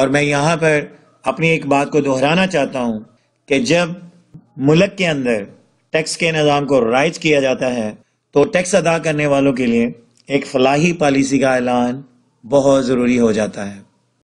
और मैं यहाँ पर अपनी एक बात को दोहराना चाहता हूँ कि जब मुल्क के अंदर टैक्स के निज़ाम को राइज किया जाता है तो टैक्स अदा करने वालों के लिए एक फलाही पॉलिसी का ऐलान बहुत ज़रूरी हो जाता है